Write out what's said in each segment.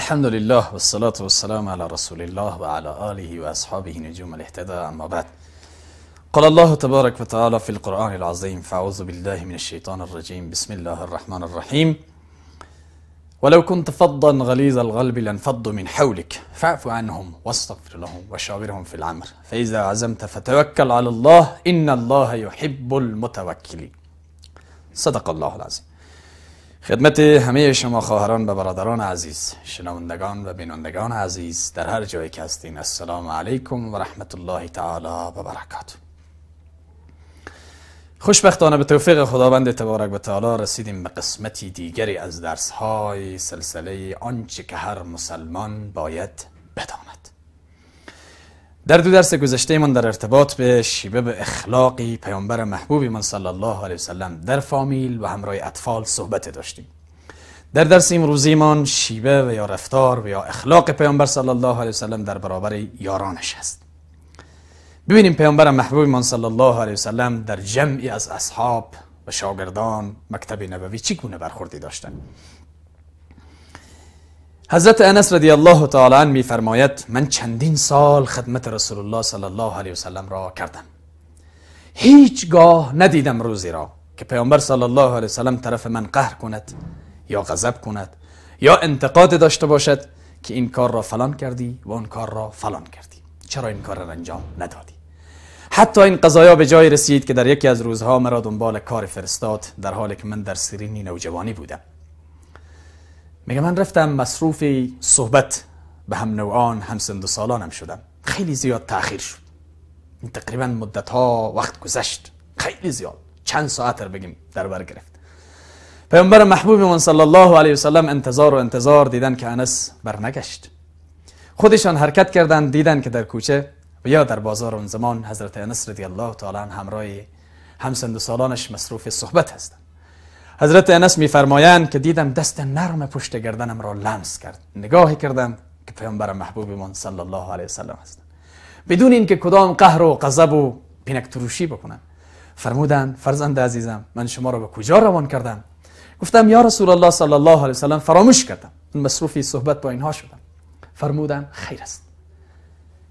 الحمد لله والصلاة والسلام على رسول الله وعلى آله وأصحابه نجوم الاهتداء أما بعد قال الله تبارك وتعالى في القرآن العظيم فأعوذ بالله من الشيطان الرجيم بسم الله الرحمن الرحيم ولو كنت فضا غليظ الغلب لانفضوا من حولك فاعف عنهم واستغفر لهم وشاورهم في العمر فإذا عزمت فتوكل على الله إن الله يحب المتوكلين صدق الله العظيم خدمت همه شما خواهران و برادران عزیز شنوندگان و بینندگان عزیز در هر جایی که هستین السلام علیکم و رحمت الله تعالی و برکات خوشبختانه به توفیق خداوند تبارک و تعالی رسیدیم به قسمتی دیگری از درس های سلسله آنچه که هر مسلمان باید بداند در دو درس گذشته من در ارتباط به شیبه به اخلاقی پیامبر محبوب من صلی الله علیه وسلم در فامیل و همراه اطفال صحبت داشتیم در درس امروزی من شیبه و یا رفتار و یا اخلاق پیامبر صلی الله علیه وسلم در برابر یارانش است ببینیم پیامبر محبوب من صلی الله علیه وسلم در جمعی از اصحاب و شاگردان مکتب نبوی گونه برخوردی داشتند حضرت انس رضی الله تعالی عنه میفرماید من چندین سال خدمت رسول الله صلی الله علیه وسلم را کردم هیچگاه ندیدم روزی را که پیامبر صلی الله علیه وسلم طرف من قهر کند یا غضب کند یا انتقاد داشته باشد که این کار را فلان کردی و اون کار را فلان کردی چرا این کار را انجام ندادی حتی این قضایا به جای رسید که در یکی از روزها مرا دنبال کار فرستاد در حالی که من در سرینی نوجوانی بودم میگه من رفتم مصروف صحبت به هم نوعان هم سند و سالانم شدم خیلی زیاد تاخیر شد این تقریبا مدت ها وقت گذشت خیلی زیاد چند ساعت رو بگیم در بر گرفت پیامبر محبوب من صلی الله علیه و سلم انتظار و انتظار دیدن که انس برنگشت خودشان حرکت کردند دیدن که در کوچه و یا در بازار اون زمان حضرت انس رضی الله تعالی همراه همسند و سالانش مصروف صحبت هستند حضرت انس میفرمایند که دیدم دست نرم پشت گردنم را لمس کرد نگاهی کردم که پیامبر من صلی الله علیه وسلم هستند بدون اینکه کدام قهر و غضب و پینک تروشی بکنم فرمودند فرزند عزیزم من شما را به کجا روان کردم گفتم یا رسول الله صلی الله علیه وسلم فراموش کردم من مصروفی صحبت با اینها شدم فرمودند خیر است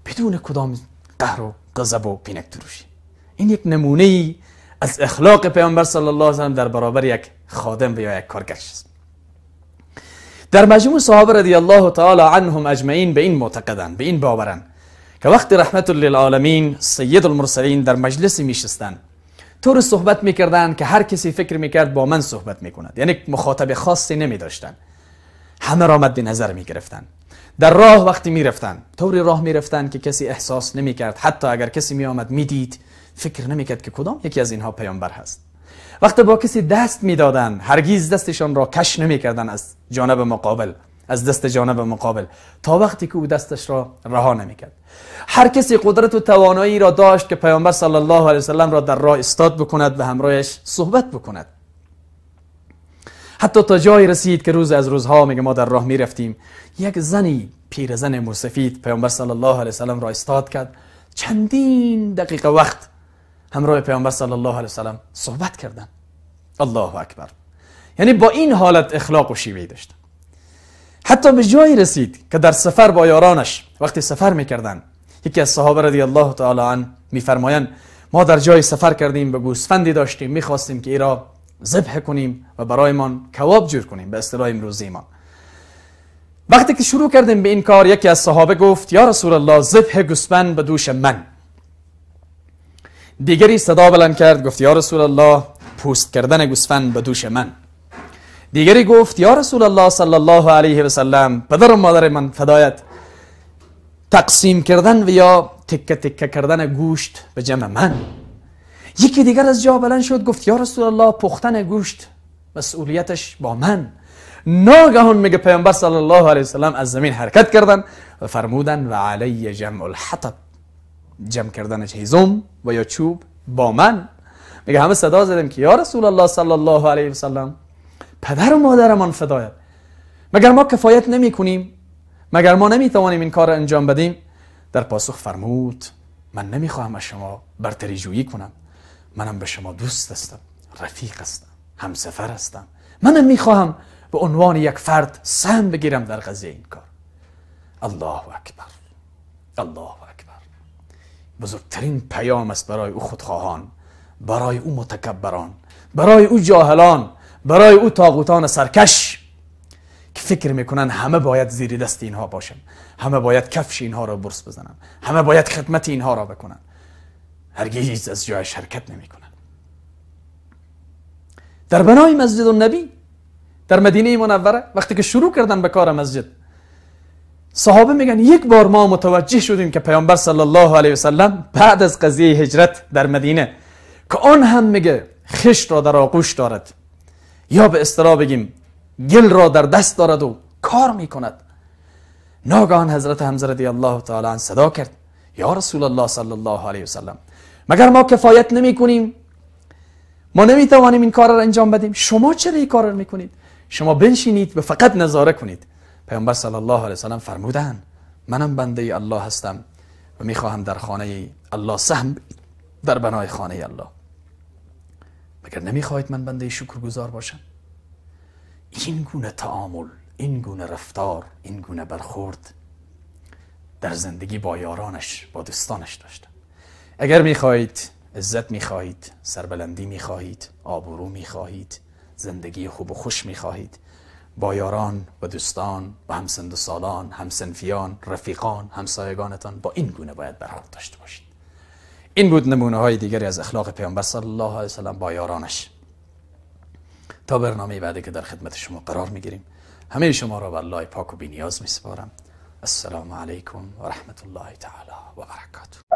بدون کدام قهر و غضب و پینک تروشی این یک نمونه ای از اخلاق پیامبر صلی الله علیه و در برابر یک خادم یا یک در مجموع صحابه رضی الله تعالی عنهم اجمعین به این معتقدند به این باورند که وقتی رحمت للعالمین سید المرسلین در مجلسی میشستن طور صحبت میکردند که هر کسی فکر میکرد با من صحبت میکند یعنی مخاطب خاصی نمیداشتن همه را مد نظر میگرفتند در راه وقتی میرفتن طوری راه میرفتند که کسی احساس نمیکرد حتی اگر کسی میآمد میدید فکر نمیکرد که کدام یکی از اینها پیامبر هست وقتی با کسی دست میدادند هرگیز دستشان را کش نمیکردند از جانب مقابل از دست جانب مقابل تا وقتی که او دستش را رها نمیکرد هر کسی قدرت و توانایی را داشت که پیامبر صلی الله علیه وسلم را در راه استاد بکند و همراهش صحبت بکند حتی تا جایی رسید که روز از روزها میگه ما در راه میرفتیم یک زنی پیرزن موسفید پیامبر صلی الله علیه را استاد کرد چندین دقیقه وقت همراه پیامبر صلی الله علیه وسلم صحبت کردن الله اکبر یعنی با این حالت اخلاق و شیوه داشت حتی به جایی رسید که در سفر با یارانش وقتی سفر میکردن یکی از صحابه رضی الله تعالی عنه میفرمایند ما در جای سفر کردیم به گوسفندی داشتیم میخواستیم که ای را ذبح کنیم و برایمان کواب جور کنیم به اصطلاح امروزی ما وقتی که شروع کردیم به این کار یکی از صحابه گفت یا رسول الله ذبح گوسفند به دوش من دیگری صدا بلند کرد گفت یا رسول الله پوست کردن گوسفند به دوش من دیگری گفت یا رسول الله صلی الله علیه و سلم پدر و مادر من فدایت تقسیم کردن و یا تکه تکه کردن گوشت به جمع من یکی دیگر از جا بلند شد گفت یا رسول الله پختن گوشت مسئولیتش با من ناگهان میگه پیامبر صلی الله علیه و سلم از زمین حرکت کردن و فرمودن و علی جمع الحطب جمع کردن هیزم و یا چوب با من میگه همه صدا زدم که یا رسول الله صلی الله علیه وسلم پدر و مادرمان فدایت مگر ما کفایت نمی کنیم مگر ما نمی توانیم این کار را انجام بدیم در پاسخ فرمود من نمیخواهم از شما برتری جویی کنم منم به شما دوست هستم رفیق هستم همسفر هستم منم میخواهم به عنوان یک فرد سهم بگیرم در قضیه این کار الله اکبر الله اکبر بزرگترین پیام است برای او خودخواهان برای او متکبران برای او جاهلان برای او تاغوتان سرکش که فکر میکنن همه باید زیر دست اینها باشن همه باید کفش اینها را برس بزنن همه باید خدمت اینها را بکنن هرگیز از جای شرکت نمیکنن در بنای مسجد النبی در مدینه منوره وقتی که شروع کردن به کار مسجد صحابه میگن یک بار ما متوجه شدیم که پیامبر صلی الله علیه وسلم بعد از قضیه هجرت در مدینه که آن هم میگه خش را در آغوش دارد یا به اصطلاح بگیم گل را در دست دارد و کار میکند ناگهان حضرت حمزه رضی الله تعالی عنه صدا کرد یا رسول الله صلی الله علیه وسلم مگر ما کفایت نمی کنیم ما نمی توانیم این کار را انجام بدیم شما چرا این کار را میکنید شما بنشینید و فقط نظاره کنید پیامبر صلی الله علیه وسلم فرمودن منم بنده الله هستم و میخواهم در خانه الله سهم در بنای خانه الله مگر نمیخواهید من بنده شکرگزار باشم این گونه تعامل این گونه رفتار این گونه برخورد در زندگی با یارانش با دوستانش داشته اگر میخواهید عزت میخواهید سربلندی میخواهید آبرو میخواهید زندگی خوب و خوش میخواهید با یاران و دوستان و همسند سالان همسنفیان رفیقان همسایگانتان با این گونه باید برخورد داشته باشید این بود نمونه های دیگری از اخلاق پیامبر صلی الله علیه و با یارانش تا برنامه بعدی که در خدمت شما قرار میگیریم همه شما را به الله پاک و بینیاز می السلام علیکم و رحمت الله تعالی و برکاته